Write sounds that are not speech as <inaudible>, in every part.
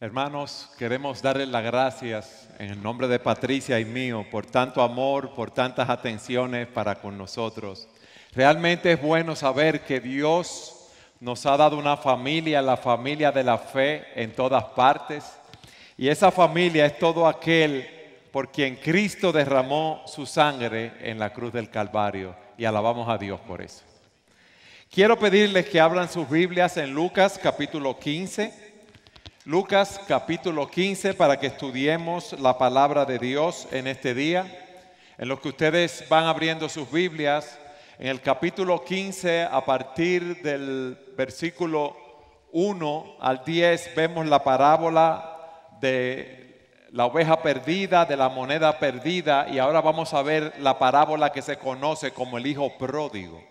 Hermanos, queremos darles las gracias en el nombre de Patricia y mío por tanto amor, por tantas atenciones para con nosotros. Realmente es bueno saber que Dios nos ha dado una familia, la familia de la fe en todas partes. Y esa familia es todo aquel por quien Cristo derramó su sangre en la cruz del Calvario. Y alabamos a Dios por eso. Quiero pedirles que abran sus Biblias en Lucas capítulo 15. Lucas capítulo 15 para que estudiemos la palabra de Dios en este día. En lo que ustedes van abriendo sus Biblias, en el capítulo 15 a partir del versículo 1 al 10 vemos la parábola de la oveja perdida, de la moneda perdida y ahora vamos a ver la parábola que se conoce como el hijo pródigo.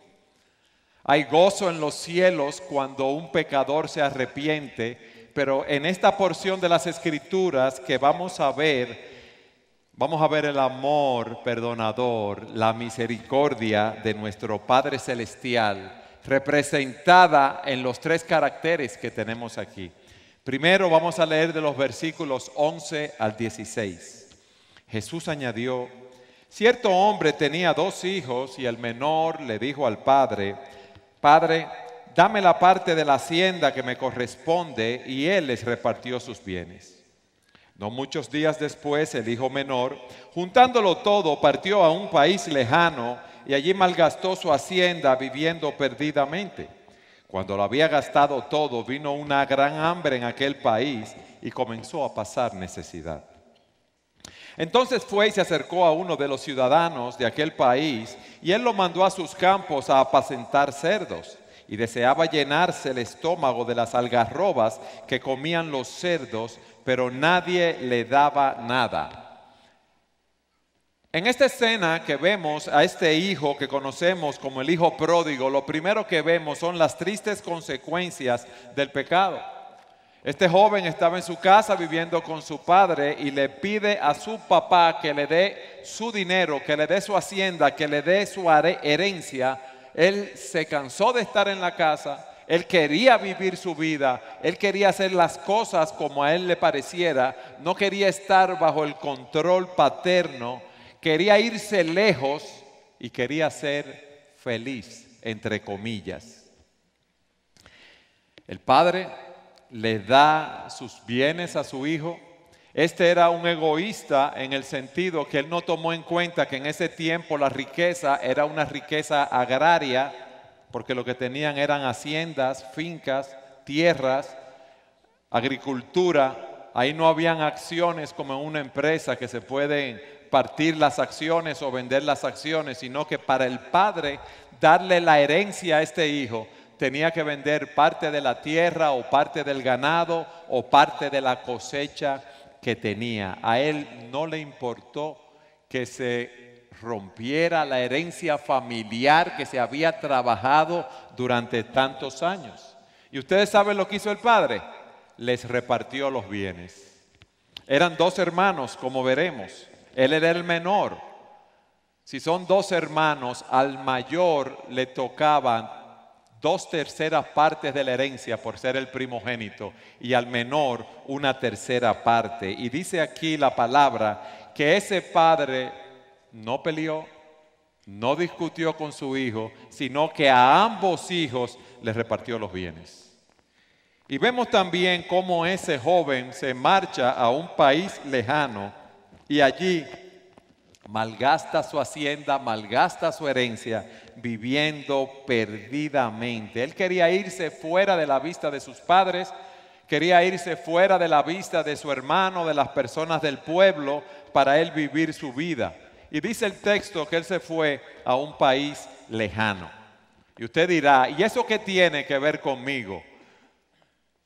Hay gozo en los cielos cuando un pecador se arrepiente pero en esta porción de las escrituras que vamos a ver, vamos a ver el amor perdonador, la misericordia de nuestro Padre Celestial, representada en los tres caracteres que tenemos aquí. Primero vamos a leer de los versículos 11 al 16. Jesús añadió, cierto hombre tenía dos hijos y el menor le dijo al padre, Padre, dame la parte de la hacienda que me corresponde, y él les repartió sus bienes. No muchos días después, el hijo menor, juntándolo todo, partió a un país lejano y allí malgastó su hacienda viviendo perdidamente. Cuando lo había gastado todo, vino una gran hambre en aquel país y comenzó a pasar necesidad. Entonces fue y se acercó a uno de los ciudadanos de aquel país y él lo mandó a sus campos a apacentar cerdos y deseaba llenarse el estómago de las algarrobas que comían los cerdos, pero nadie le daba nada. En esta escena que vemos a este hijo que conocemos como el hijo pródigo, lo primero que vemos son las tristes consecuencias del pecado. Este joven estaba en su casa viviendo con su padre y le pide a su papá que le dé su dinero, que le dé su hacienda, que le dé su herencia él se cansó de estar en la casa, él quería vivir su vida, él quería hacer las cosas como a él le pareciera, no quería estar bajo el control paterno, quería irse lejos y quería ser feliz, entre comillas. El padre le da sus bienes a su hijo este era un egoísta en el sentido que él no tomó en cuenta que en ese tiempo la riqueza era una riqueza agraria, porque lo que tenían eran haciendas, fincas, tierras, agricultura. Ahí no habían acciones como en una empresa que se pueden partir las acciones o vender las acciones, sino que para el padre darle la herencia a este hijo tenía que vender parte de la tierra o parte del ganado o parte de la cosecha que tenía. A él no le importó que se rompiera la herencia familiar que se había trabajado durante tantos años. Y ustedes saben lo que hizo el padre. Les repartió los bienes. Eran dos hermanos, como veremos. Él era el menor. Si son dos hermanos, al mayor le tocaban dos terceras partes de la herencia por ser el primogénito y al menor una tercera parte. Y dice aquí la palabra que ese padre no peleó, no discutió con su hijo, sino que a ambos hijos les repartió los bienes. Y vemos también cómo ese joven se marcha a un país lejano y allí malgasta su hacienda, malgasta su herencia, viviendo perdidamente. Él quería irse fuera de la vista de sus padres, quería irse fuera de la vista de su hermano, de las personas del pueblo, para él vivir su vida. Y dice el texto que él se fue a un país lejano. Y usted dirá, ¿y eso qué tiene que ver conmigo?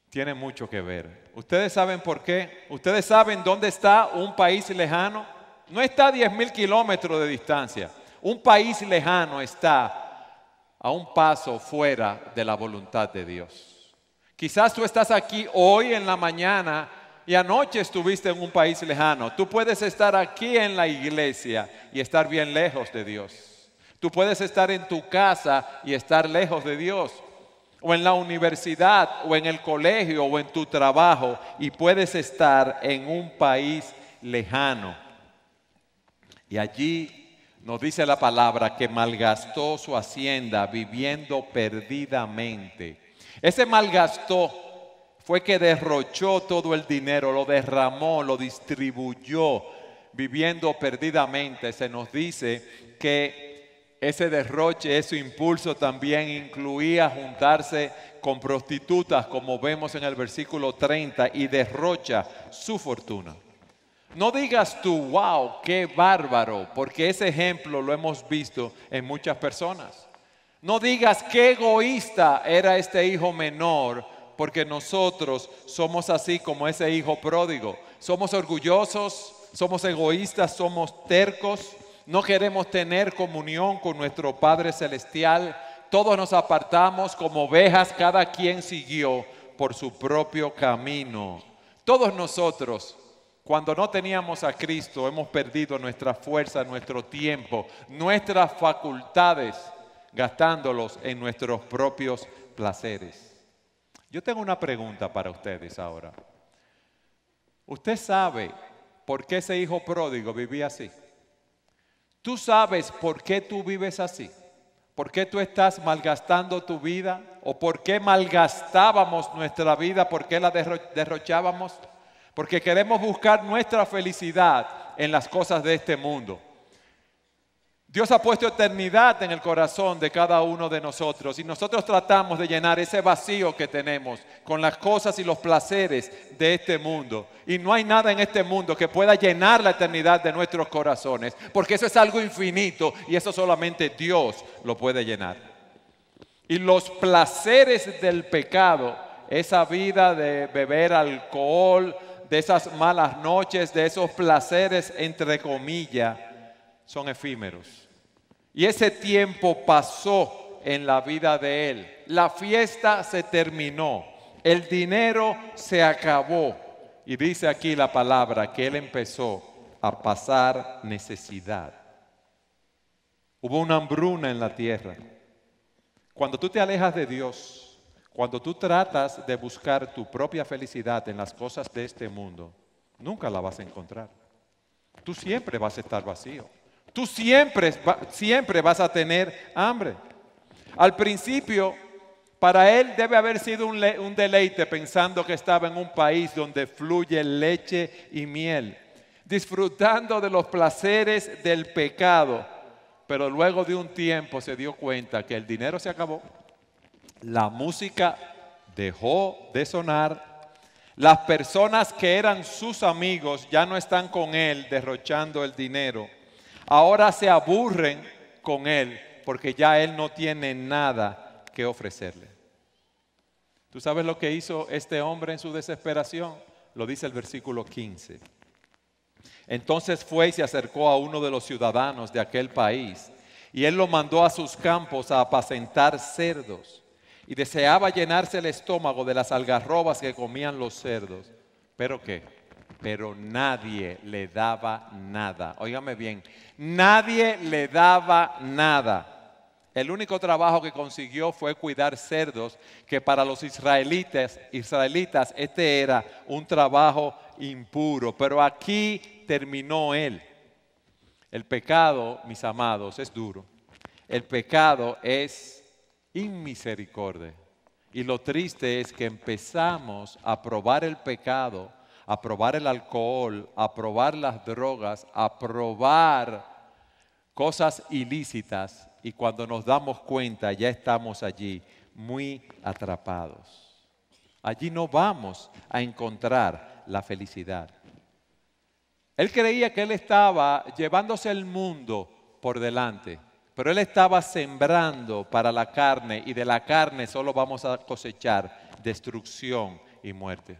Tiene mucho que ver. ¿Ustedes saben por qué? ¿Ustedes saben dónde está un país lejano? no está a mil kilómetros de distancia. Un país lejano está a un paso fuera de la voluntad de Dios. Quizás tú estás aquí hoy en la mañana y anoche estuviste en un país lejano. Tú puedes estar aquí en la iglesia y estar bien lejos de Dios. Tú puedes estar en tu casa y estar lejos de Dios. O en la universidad, o en el colegio, o en tu trabajo. Y puedes estar en un país lejano. Y allí nos dice la palabra que malgastó su hacienda viviendo perdidamente. Ese malgastó fue que derrochó todo el dinero, lo derramó, lo distribuyó viviendo perdidamente. Se nos dice que ese derroche, ese impulso también incluía juntarse con prostitutas, como vemos en el versículo 30, y derrocha su fortuna. No digas tú, wow, qué bárbaro, porque ese ejemplo lo hemos visto en muchas personas. No digas qué egoísta era este hijo menor, porque nosotros somos así como ese hijo pródigo. Somos orgullosos, somos egoístas, somos tercos, no queremos tener comunión con nuestro Padre Celestial. Todos nos apartamos como ovejas, cada quien siguió por su propio camino. Todos nosotros cuando no teníamos a Cristo, hemos perdido nuestra fuerza, nuestro tiempo, nuestras facultades, gastándolos en nuestros propios placeres. Yo tengo una pregunta para ustedes ahora. ¿Usted sabe por qué ese hijo pródigo vivía así? ¿Tú sabes por qué tú vives así? ¿Por qué tú estás malgastando tu vida? ¿O por qué malgastábamos nuestra vida? ¿Por qué la derrochábamos? porque queremos buscar nuestra felicidad en las cosas de este mundo. Dios ha puesto eternidad en el corazón de cada uno de nosotros y nosotros tratamos de llenar ese vacío que tenemos con las cosas y los placeres de este mundo. Y no hay nada en este mundo que pueda llenar la eternidad de nuestros corazones, porque eso es algo infinito y eso solamente Dios lo puede llenar. Y los placeres del pecado, esa vida de beber alcohol, de esas malas noches, de esos placeres, entre comillas, son efímeros. Y ese tiempo pasó en la vida de él. La fiesta se terminó, el dinero se acabó. Y dice aquí la palabra que él empezó a pasar necesidad. Hubo una hambruna en la tierra. Cuando tú te alejas de Dios, cuando tú tratas de buscar tu propia felicidad en las cosas de este mundo, nunca la vas a encontrar. Tú siempre vas a estar vacío. Tú siempre, siempre vas a tener hambre. Al principio, para él debe haber sido un, un deleite pensando que estaba en un país donde fluye leche y miel, disfrutando de los placeres del pecado. Pero luego de un tiempo se dio cuenta que el dinero se acabó la música dejó de sonar. Las personas que eran sus amigos ya no están con él derrochando el dinero. Ahora se aburren con él porque ya él no tiene nada que ofrecerle. ¿Tú sabes lo que hizo este hombre en su desesperación? Lo dice el versículo 15. Entonces fue y se acercó a uno de los ciudadanos de aquel país y él lo mandó a sus campos a apacentar cerdos y deseaba llenarse el estómago de las algarrobas que comían los cerdos. ¿Pero qué? Pero nadie le daba nada. Óigame bien, nadie le daba nada. El único trabajo que consiguió fue cuidar cerdos, que para los israelitas, israelitas este era un trabajo impuro. Pero aquí terminó él. El pecado, mis amados, es duro. El pecado es inmisericordia. Y lo triste es que empezamos a probar el pecado, a probar el alcohol, a probar las drogas, a probar cosas ilícitas y cuando nos damos cuenta ya estamos allí muy atrapados. Allí no vamos a encontrar la felicidad. Él creía que él estaba llevándose el mundo por delante. Pero él estaba sembrando para la carne y de la carne solo vamos a cosechar destrucción y muerte.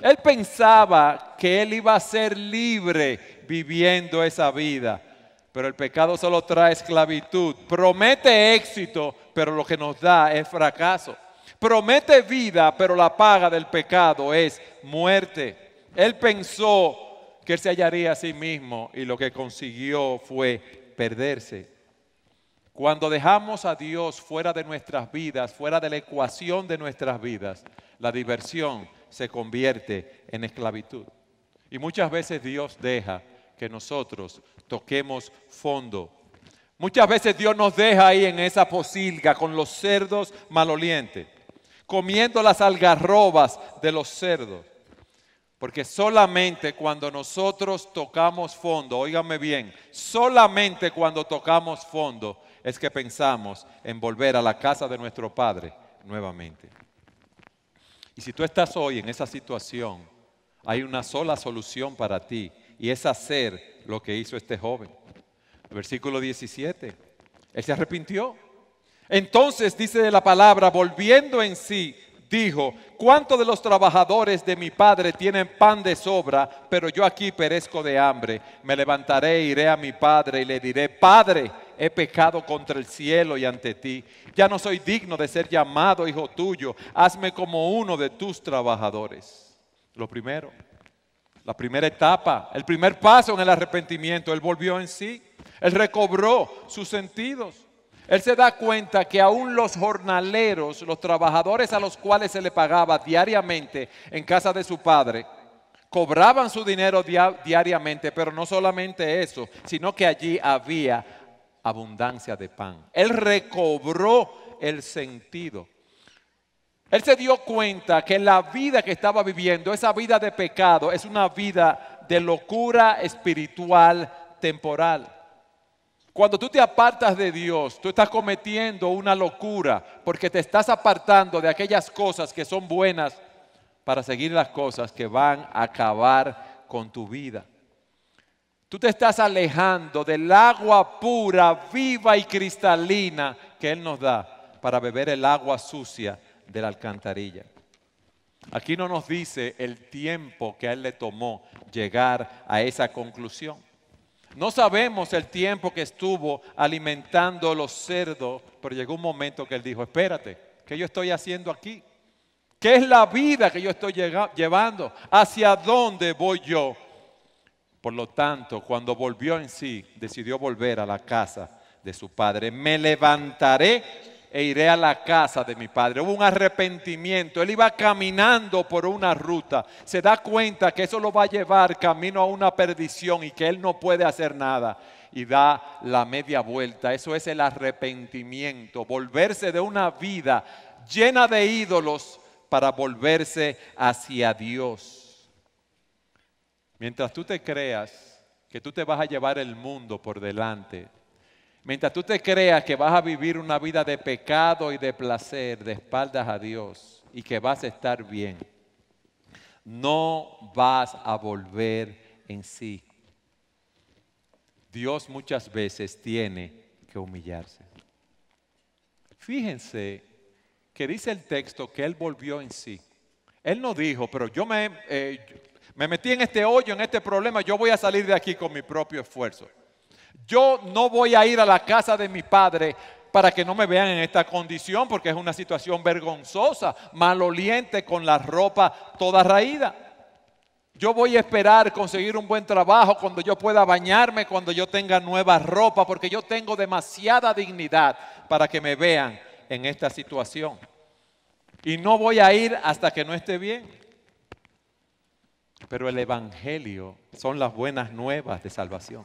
Él pensaba que él iba a ser libre viviendo esa vida, pero el pecado solo trae esclavitud. Promete éxito, pero lo que nos da es fracaso. Promete vida, pero la paga del pecado es muerte. Él pensó que él se hallaría a sí mismo y lo que consiguió fue perderse. Cuando dejamos a Dios fuera de nuestras vidas, fuera de la ecuación de nuestras vidas, la diversión se convierte en esclavitud. Y muchas veces Dios deja que nosotros toquemos fondo. Muchas veces Dios nos deja ahí en esa posilga con los cerdos malolientes, comiendo las algarrobas de los cerdos. Porque solamente cuando nosotros tocamos fondo, óigame bien, solamente cuando tocamos fondo es que pensamos en volver a la casa de nuestro Padre nuevamente. Y si tú estás hoy en esa situación, hay una sola solución para ti y es hacer lo que hizo este joven. Versículo 17, él se arrepintió. Entonces dice la palabra, volviendo en sí, dijo, ¿cuántos de los trabajadores de mi padre tienen pan de sobra, pero yo aquí perezco de hambre? Me levantaré, e iré a mi padre y le diré, Padre, he pecado contra el cielo y ante ti. Ya no soy digno de ser llamado hijo tuyo. Hazme como uno de tus trabajadores. Lo primero, la primera etapa, el primer paso en el arrepentimiento, él volvió en sí, él recobró sus sentidos. Él se da cuenta que aún los jornaleros, los trabajadores a los cuales se le pagaba diariamente en casa de su padre, cobraban su dinero diariamente, pero no solamente eso, sino que allí había abundancia de pan. Él recobró el sentido. Él se dio cuenta que la vida que estaba viviendo, esa vida de pecado, es una vida de locura espiritual temporal. Cuando tú te apartas de Dios, tú estás cometiendo una locura porque te estás apartando de aquellas cosas que son buenas para seguir las cosas que van a acabar con tu vida. Tú te estás alejando del agua pura, viva y cristalina que Él nos da para beber el agua sucia de la alcantarilla. Aquí no nos dice el tiempo que a Él le tomó llegar a esa conclusión. No sabemos el tiempo que estuvo alimentando los cerdos, pero llegó un momento que él dijo, espérate, ¿qué yo estoy haciendo aquí? ¿Qué es la vida que yo estoy llevando? ¿Hacia dónde voy yo? Por lo tanto, cuando volvió en sí, decidió volver a la casa de su padre. Me levantaré e iré a la casa de mi padre. Hubo un arrepentimiento. Él iba caminando por una ruta. Se da cuenta que eso lo va a llevar camino a una perdición y que él no puede hacer nada. Y da la media vuelta. Eso es el arrepentimiento. Volverse de una vida llena de ídolos para volverse hacia Dios. Mientras tú te creas que tú te vas a llevar el mundo por delante, Mientras tú te creas que vas a vivir una vida de pecado y de placer de espaldas a Dios y que vas a estar bien, no vas a volver en sí. Dios muchas veces tiene que humillarse. Fíjense que dice el texto que Él volvió en sí. Él no dijo, pero yo me, eh, metí en este hoyo, en este problema, yo voy a salir de aquí con mi propio esfuerzo. Yo no voy a ir a la casa de mi padre para que no me vean en esta condición, porque es una situación vergonzosa, maloliente, con la ropa toda raída. Yo voy a esperar conseguir un buen trabajo cuando yo pueda bañarme, cuando yo tenga nueva ropa, porque yo tengo demasiada dignidad para que me vean en esta situación. Y no voy a ir hasta que no esté bien. Pero el Evangelio son las buenas nuevas de salvación.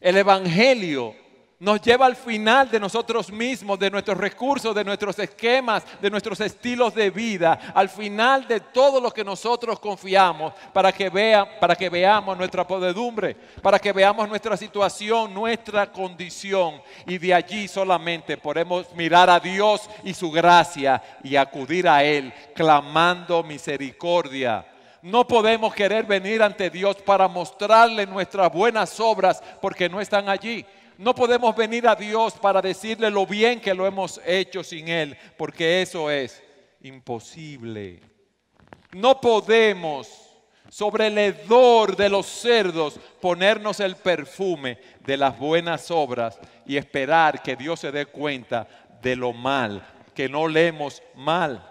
El Evangelio nos lleva al final de nosotros mismos, de nuestros recursos, de nuestros esquemas, de nuestros estilos de vida, al final de todo lo que nosotros confiamos para que, vea, para que veamos nuestra podedumbre, para que veamos nuestra situación, nuestra condición. Y de allí solamente podemos mirar a Dios y su gracia y acudir a Él clamando misericordia no podemos querer venir ante Dios para mostrarle nuestras buenas obras porque no están allí. No podemos venir a Dios para decirle lo bien que lo hemos hecho sin Él, porque eso es imposible. No podemos sobre el hedor de los cerdos ponernos el perfume de las buenas obras y esperar que Dios se dé cuenta de lo mal, que no leemos mal.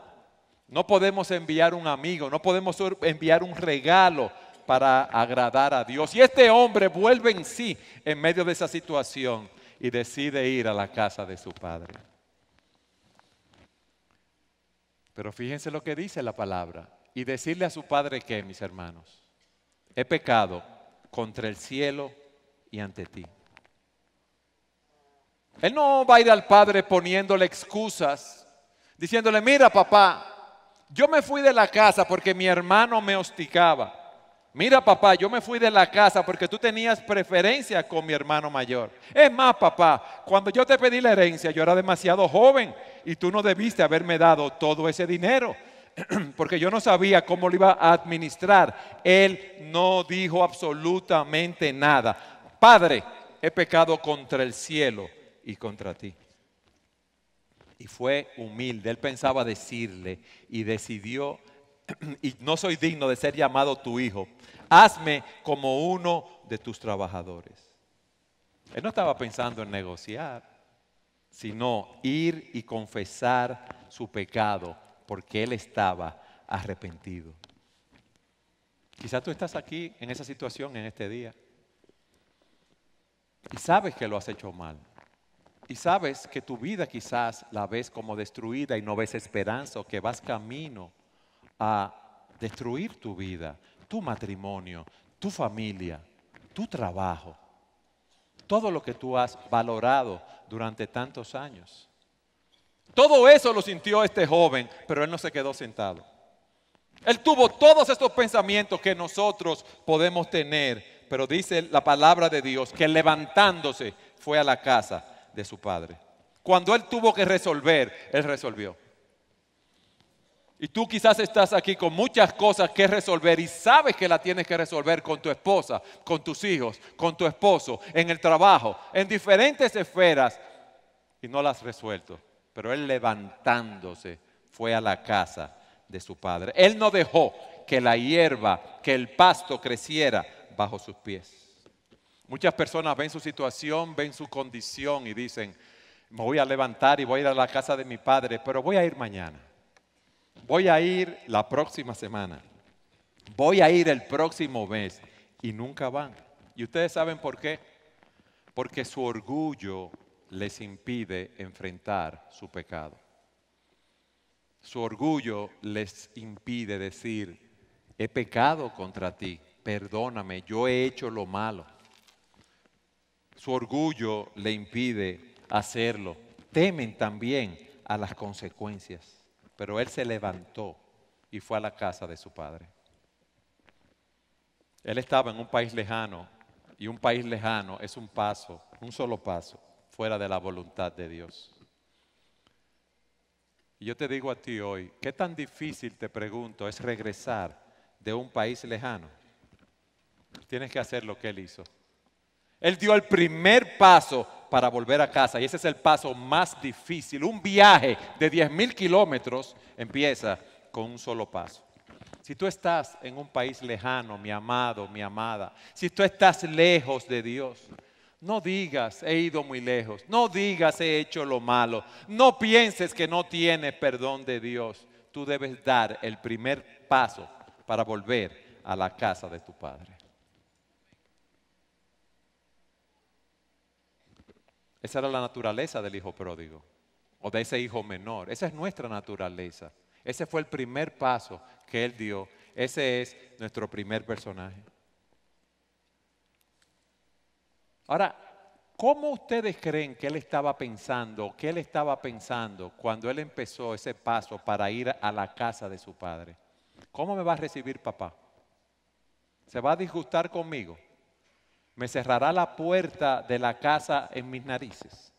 No podemos enviar un amigo, no podemos enviar un regalo para agradar a Dios. Y este hombre vuelve en sí en medio de esa situación y decide ir a la casa de su padre. Pero fíjense lo que dice la palabra. Y decirle a su padre que, mis hermanos, he pecado contra el cielo y ante ti. Él no va a ir al padre poniéndole excusas, diciéndole, mira papá, yo me fui de la casa porque mi hermano me hostigaba. Mira, papá, yo me fui de la casa porque tú tenías preferencia con mi hermano mayor. Es más, papá, cuando yo te pedí la herencia, yo era demasiado joven y tú no debiste haberme dado todo ese dinero <clears throat> porque yo no sabía cómo lo iba a administrar. Él no dijo absolutamente nada. Padre, he pecado contra el cielo y contra ti y fue humilde. Él pensaba decirle y decidió, <clears throat> y no soy digno de ser llamado tu hijo, hazme como uno de tus trabajadores. Él no estaba pensando en negociar, sino ir y confesar su pecado, porque él estaba arrepentido. Quizás tú estás aquí en esa situación en este día y sabes que lo has hecho mal. Y sabes que tu vida quizás la ves como destruida y no ves esperanza o que vas camino a destruir tu vida, tu matrimonio, tu familia, tu trabajo, todo lo que tú has valorado durante tantos años. Todo eso lo sintió este joven, pero él no se quedó sentado. Él tuvo todos estos pensamientos que nosotros podemos tener, pero dice la palabra de Dios que levantándose fue a la casa de su padre. Cuando él tuvo que resolver, él resolvió. Y tú quizás estás aquí con muchas cosas que resolver y sabes que la tienes que resolver con tu esposa, con tus hijos, con tu esposo, en el trabajo, en diferentes esferas y no las has resuelto. Pero él levantándose fue a la casa de su padre. Él no dejó que la hierba, que el pasto creciera bajo sus pies. Muchas personas ven su situación, ven su condición y dicen, me voy a levantar y voy a ir a la casa de mi padre, pero voy a ir mañana. Voy a ir la próxima semana. Voy a ir el próximo mes. Y nunca van. ¿Y ustedes saben por qué? Porque su orgullo les impide enfrentar su pecado. Su orgullo les impide decir, he pecado contra ti, perdóname, yo he hecho lo malo. Su orgullo le impide hacerlo. Temen también a las consecuencias. Pero él se levantó y fue a la casa de su padre. Él estaba en un país lejano y un país lejano es un paso, un solo paso, fuera de la voluntad de Dios. Y yo te digo a ti hoy, ¿qué tan difícil, te pregunto, es regresar de un país lejano? Tienes que hacer lo que él hizo. Él dio el primer paso para volver a casa y ese es el paso más difícil. Un viaje de 10 mil kilómetros empieza con un solo paso. Si tú estás en un país lejano, mi amado, mi amada, si tú estás lejos de Dios, no digas, he ido muy lejos, no digas, he hecho lo malo, no pienses que no tienes perdón de Dios. Tú debes dar el primer paso para volver a la casa de tu Padre. Esa era la naturaleza del hijo pródigo o de ese hijo menor. Esa es nuestra naturaleza. Ese fue el primer paso que él dio. Ese es nuestro primer personaje. Ahora, ¿cómo ustedes creen que él estaba pensando, qué él estaba pensando cuando él empezó ese paso para ir a la casa de su padre? ¿Cómo me va a recibir papá? ¿Se va a disgustar conmigo? me cerrará la puerta de la casa en mis narices,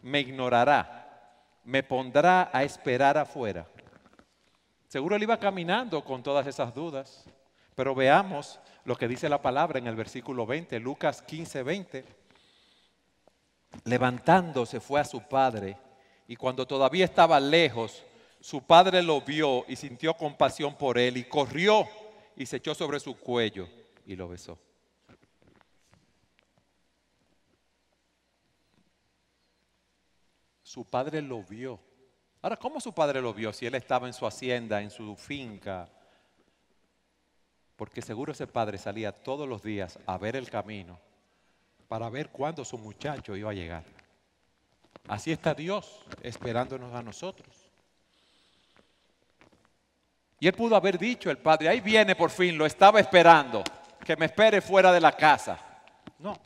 me ignorará, me pondrá a esperar afuera. Seguro él iba caminando con todas esas dudas, pero veamos lo que dice la palabra en el versículo 20, Lucas 15, 20. Levantándose fue a su padre y cuando todavía estaba lejos, su padre lo vio y sintió compasión por él y corrió y se echó sobre su cuello y lo besó. Su padre lo vio. Ahora, ¿cómo su padre lo vio si él estaba en su hacienda, en su finca? Porque seguro ese padre salía todos los días a ver el camino para ver cuándo su muchacho iba a llegar. Así está Dios esperándonos a nosotros. Y él pudo haber dicho el padre, ahí viene por fin, lo estaba esperando, que me espere fuera de la casa. No,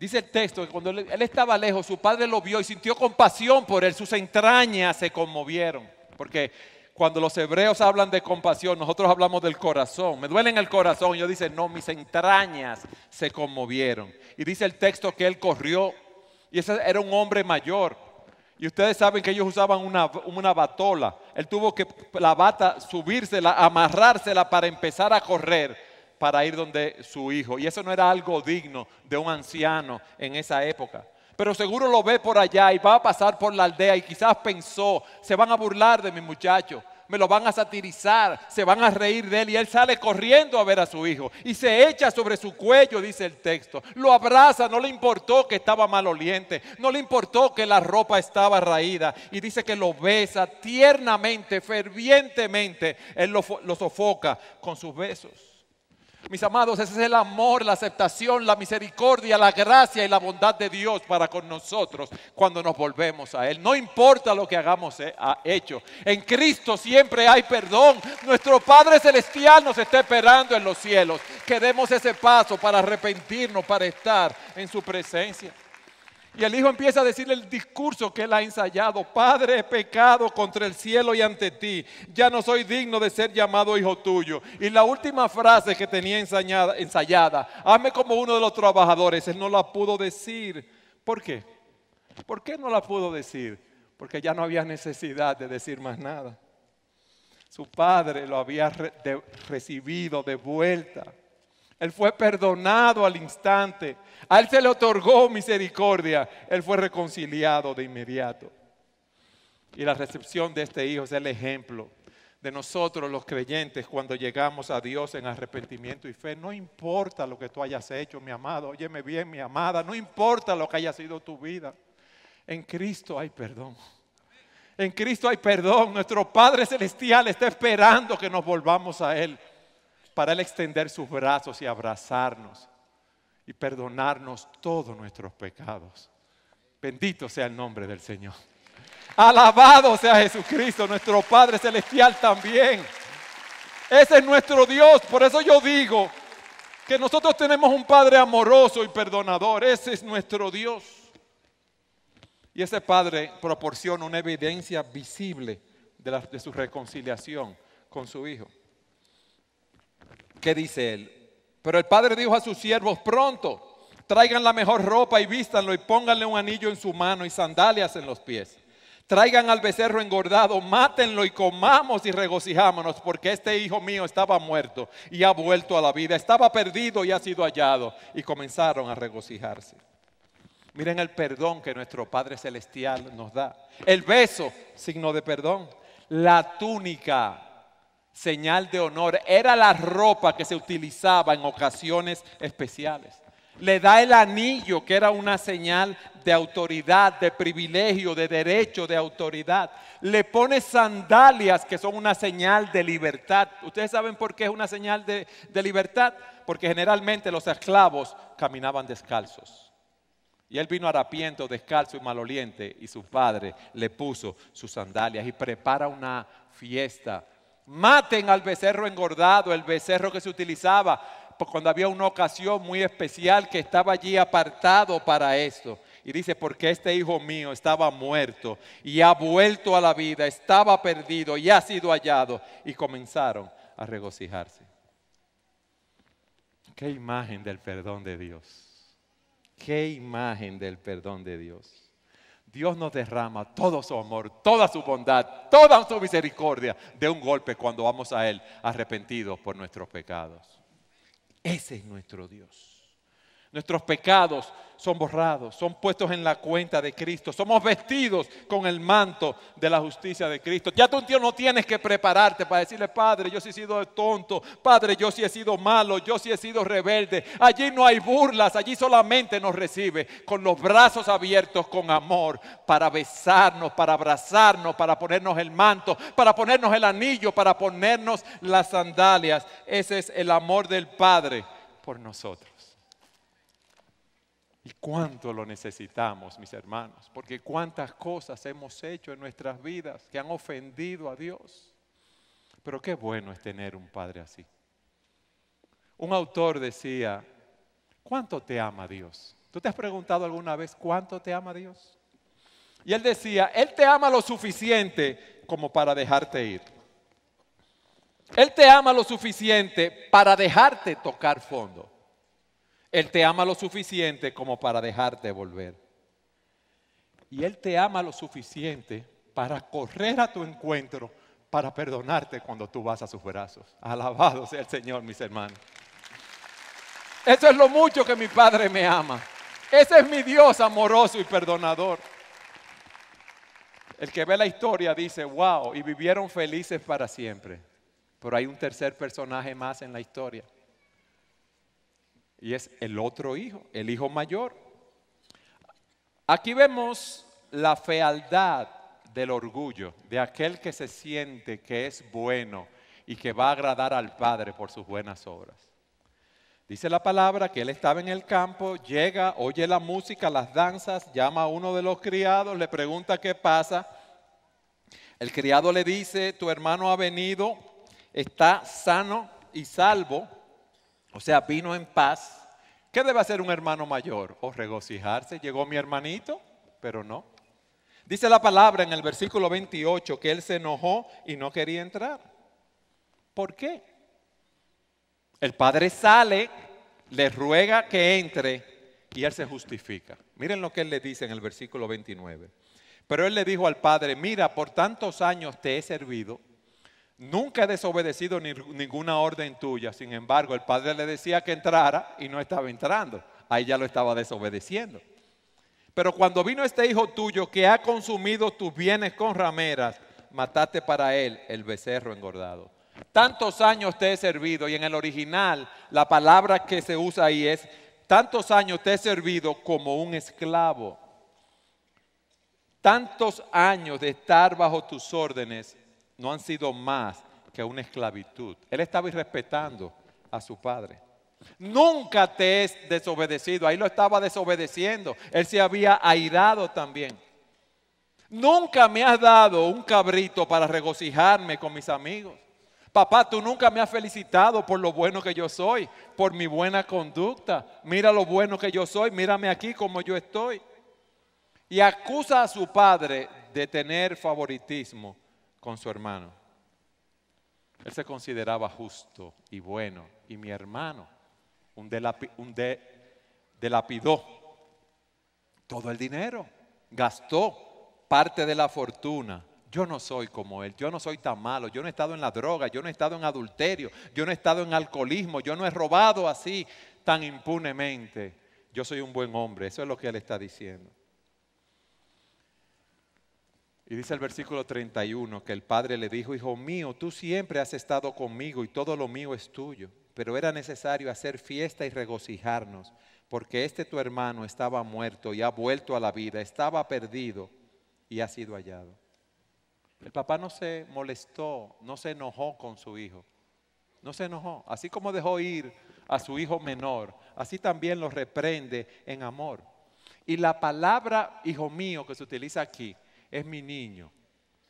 Dice el texto que cuando él estaba lejos, su padre lo vio y sintió compasión por él, sus entrañas se conmovieron. Porque cuando los hebreos hablan de compasión, nosotros hablamos del corazón. Me duele en el corazón. Yo dice, no, mis entrañas se conmovieron. Y dice el texto que él corrió. Y ese era un hombre mayor. Y ustedes saben que ellos usaban una, una batola. Él tuvo que la bata subírsela, amarrársela para empezar a correr para ir donde su hijo. Y eso no era algo digno de un anciano en esa época. Pero seguro lo ve por allá y va a pasar por la aldea y quizás pensó, se van a burlar de mi muchacho, me lo van a satirizar, se van a reír de él. Y él sale corriendo a ver a su hijo y se echa sobre su cuello, dice el texto. Lo abraza, no le importó que estaba maloliente, no le importó que la ropa estaba raída. Y dice que lo besa tiernamente, fervientemente. Él lo, lo sofoca con sus besos. Mis amados, ese es el amor, la aceptación, la misericordia, la gracia y la bondad de Dios para con nosotros cuando nos volvemos a Él. No importa lo que hagamos eh, hecho. En Cristo siempre hay perdón. Nuestro Padre Celestial nos está esperando en los cielos. Que demos ese paso para arrepentirnos, para estar en su presencia. Y el hijo empieza a decirle el discurso que él ha ensayado. Padre, he pecado contra el cielo y ante ti. Ya no soy digno de ser llamado hijo tuyo. Y la última frase que tenía ensayada, ensayada hazme como uno de los trabajadores. Él no la pudo decir. ¿Por qué? ¿Por qué no la pudo decir? Porque ya no había necesidad de decir más nada. Su padre lo había recibido de vuelta. Él fue perdonado al instante. A él se le otorgó misericordia. Él fue reconciliado de inmediato. Y la recepción de este hijo es el ejemplo de nosotros los creyentes cuando llegamos a Dios en arrepentimiento y fe. No importa lo que tú hayas hecho, mi amado. Óyeme bien, mi amada. No importa lo que haya sido tu vida. En Cristo hay perdón. En Cristo hay perdón. Nuestro Padre Celestial está esperando que nos volvamos a Él para Él extender sus brazos y abrazarnos y perdonarnos todos nuestros pecados. Bendito sea el nombre del Señor. Alabado sea Jesucristo, nuestro Padre Celestial también. Ese es nuestro Dios. Por eso yo digo que nosotros tenemos un Padre amoroso y perdonador. Ese es nuestro Dios. Y ese Padre proporciona una evidencia visible de, de su reconciliación con su Hijo. ¿Qué dice él? Pero el padre dijo a sus siervos, pronto, traigan la mejor ropa y vístanlo y pónganle un anillo en su mano y sandalias en los pies. Traigan al becerro engordado, mátenlo y comamos y regocijámonos, porque este hijo mío estaba muerto y ha vuelto a la vida, estaba perdido y ha sido hallado. Y comenzaron a regocijarse. Miren el perdón que nuestro Padre Celestial nos da. El beso, signo de perdón. La túnica, señal de honor, era la ropa que se utilizaba en ocasiones especiales. Le da el anillo, que era una señal de autoridad, de privilegio, de derecho, de autoridad. Le pone sandalias, que son una señal de libertad. ¿Ustedes saben por qué es una señal de, libertad? Porque generalmente los esclavos caminaban descalzos. Y él vino harapiento, descalzo y maloliente, y su padre le puso sus sandalias y prepara una fiesta Maten al becerro engordado, el becerro que se utilizaba cuando había una ocasión muy especial que estaba allí apartado para esto. Y dice, porque este hijo mío estaba muerto y ha vuelto a la vida, estaba perdido y ha sido hallado. Y comenzaron a regocijarse. Qué imagen del perdón de Dios. Qué imagen del perdón de Dios. Dios nos derrama todo su amor, toda su bondad, toda su misericordia de un golpe cuando vamos a Él arrepentidos por nuestros pecados. Ese es nuestro Dios. Nuestros pecados son borrados, son puestos en la cuenta de Cristo. Somos vestidos con el manto de la justicia de Cristo. Ya tú no tienes que prepararte para decirle, Padre, yo sí he sido tonto, Padre, yo sí he sido malo, yo sí he sido rebelde. Allí no hay burlas, allí solamente nos recibe con los brazos abiertos, con amor, para besarnos, para abrazarnos, para ponernos el manto, para ponernos el anillo, para ponernos las sandalias. Ese es el amor del Padre por nosotros. Y cuánto lo necesitamos, mis hermanos, porque cuántas cosas hemos hecho en nuestras vidas que han ofendido a Dios. Pero qué bueno es tener un Padre así. Un autor decía, ¿cuánto te ama Dios? ¿Tú te has preguntado alguna vez cuánto te ama Dios? Y él decía, Él te ama lo suficiente como para dejarte ir. Él te ama lo suficiente para dejarte tocar fondo. Él te ama lo suficiente como para dejarte volver. Y Él te ama lo suficiente para correr a tu encuentro, para perdonarte cuando tú vas a sus brazos. Alabado sea el Señor, mis hermanos. Eso es lo mucho que mi Padre me ama. Ese es mi Dios amoroso y perdonador. El que ve la historia dice, wow, y vivieron felices para siempre. Pero hay un tercer personaje más en la historia y es el otro hijo, el hijo mayor. Aquí vemos la fealdad del orgullo, de aquel que se siente que es bueno y que va a agradar al Padre por sus buenas obras. Dice la palabra que él estaba en el campo, llega, oye la música, las danzas, llama a uno de los criados, le pregunta qué pasa. El criado le dice, tu hermano ha venido, está sano y salvo o sea, vino en paz. ¿Qué debe hacer un hermano mayor? O regocijarse. Llegó mi hermanito, pero no. Dice la palabra en el versículo 28 que él se enojó y no quería entrar. ¿Por qué? El padre sale, le ruega que entre y él se justifica. Miren lo que él le dice en el versículo 29. Pero él le dijo al padre, mira, por tantos años te he servido Nunca he desobedecido ninguna orden tuya. Sin embargo, el padre le decía que entrara y no estaba entrando. Ahí ya lo estaba desobedeciendo. Pero cuando vino este hijo tuyo que ha consumido tus bienes con rameras, mataste para él el becerro engordado. Tantos años te he servido y en el original la palabra que se usa ahí es, tantos años te he servido como un esclavo. Tantos años de estar bajo tus órdenes no han sido más que una esclavitud. Él estaba irrespetando a su padre. Nunca te es desobedecido. Ahí lo estaba desobedeciendo. Él se había airado también. Nunca me has dado un cabrito para regocijarme con mis amigos. Papá, tú nunca me has felicitado por lo bueno que yo soy, por mi buena conducta. Mira lo bueno que yo soy, mírame aquí como yo estoy. Y acusa a su padre de tener favoritismo con su hermano. Él se consideraba justo y bueno. Y mi hermano, un, de, delapidó todo el dinero, gastó parte de la fortuna. Yo no soy como él, yo no soy tan malo, yo no he estado en la droga, yo no he estado en adulterio, yo no he estado en alcoholismo, yo no he robado así tan impunemente. Yo soy un buen hombre, eso es lo que él está diciendo. Y dice el versículo 31 que el padre le dijo, Hijo mío, tú siempre has estado conmigo y todo lo mío es tuyo, pero era necesario hacer fiesta y regocijarnos, porque este tu hermano estaba muerto y ha vuelto a la vida, estaba perdido y ha sido hallado. El papá no se molestó, no se enojó con su hijo, no se enojó, así como dejó ir a su hijo menor, así también lo reprende en amor. Y la palabra hijo mío que se utiliza aquí, es mi niño.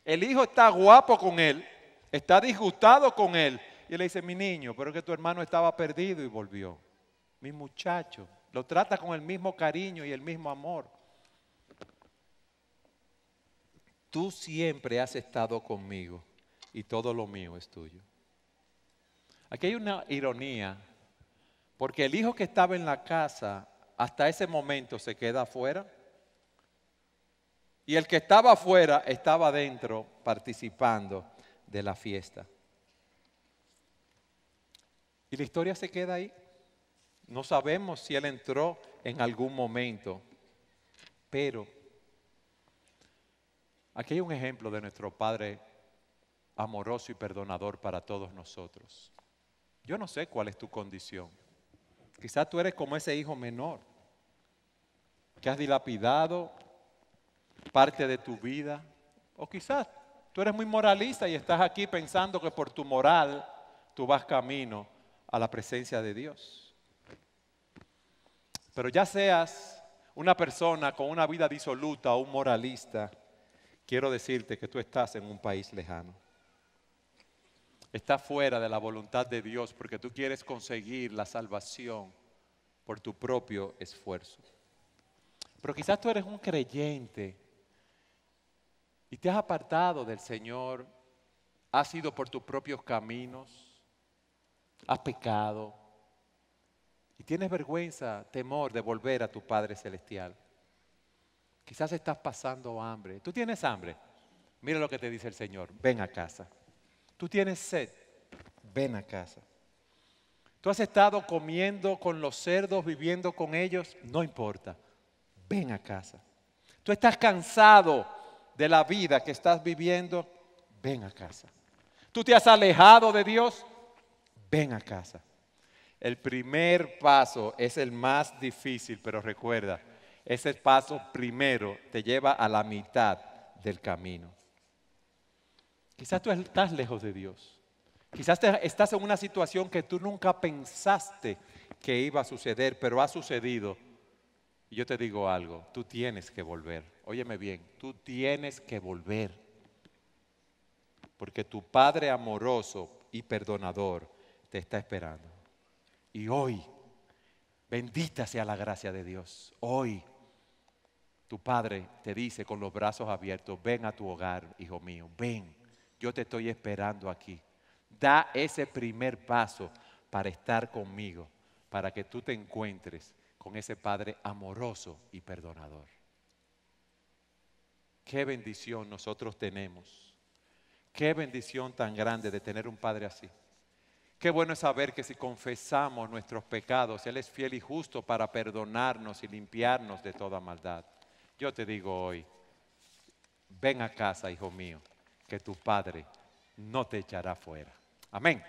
El hijo está guapo con él, está disgustado con él. Y él le dice, mi niño, pero es que tu hermano estaba perdido y volvió. Mi muchacho, lo trata con el mismo cariño y el mismo amor. Tú siempre has estado conmigo y todo lo mío es tuyo. Aquí hay una ironía, porque el hijo que estaba en la casa hasta ese momento se queda afuera y el que estaba afuera estaba dentro participando de la fiesta. Y la historia se queda ahí. No sabemos si él entró en algún momento, pero aquí hay un ejemplo de nuestro Padre amoroso y perdonador para todos nosotros. Yo no sé cuál es tu condición. Quizás tú eres como ese hijo menor que has dilapidado parte de tu vida. O quizás tú eres muy moralista y estás aquí pensando que por tu moral tú vas camino a la presencia de Dios. Pero ya seas una persona con una vida disoluta o un moralista, quiero decirte que tú estás en un país lejano. Estás fuera de la voluntad de Dios porque tú quieres conseguir la salvación por tu propio esfuerzo. Pero quizás tú eres un creyente y te has apartado del Señor, has ido por tus propios caminos, has pecado y tienes vergüenza, temor de volver a tu Padre Celestial. Quizás estás pasando hambre. ¿Tú tienes hambre? Mira lo que te dice el Señor, ven a casa. Tú tienes sed, ven a casa. Tú has estado comiendo con los cerdos, viviendo con ellos, no importa, ven a casa. Tú estás cansado, de la vida que estás viviendo, ven a casa. Tú te has alejado de Dios, ven a casa. El primer paso es el más difícil, pero recuerda, ese paso primero te lleva a la mitad del camino. Quizás tú estás lejos de Dios. Quizás estás en una situación que tú nunca pensaste que iba a suceder, pero ha sucedido y yo te digo algo, tú tienes que volver. Óyeme bien, tú tienes que volver. Porque tu Padre amoroso y perdonador te está esperando. Y hoy, bendita sea la gracia de Dios. Hoy, tu Padre te dice con los brazos abiertos, ven a tu hogar, hijo mío, ven. Yo te estoy esperando aquí. Da ese primer paso para estar conmigo, para que tú te encuentres con ese Padre amoroso y perdonador. Qué bendición nosotros tenemos. Qué bendición tan grande de tener un Padre así. Qué bueno es saber que si confesamos nuestros pecados, Él es fiel y justo para perdonarnos y limpiarnos de toda maldad. Yo te digo hoy, ven a casa, hijo mío, que tu Padre no te echará fuera. Amén.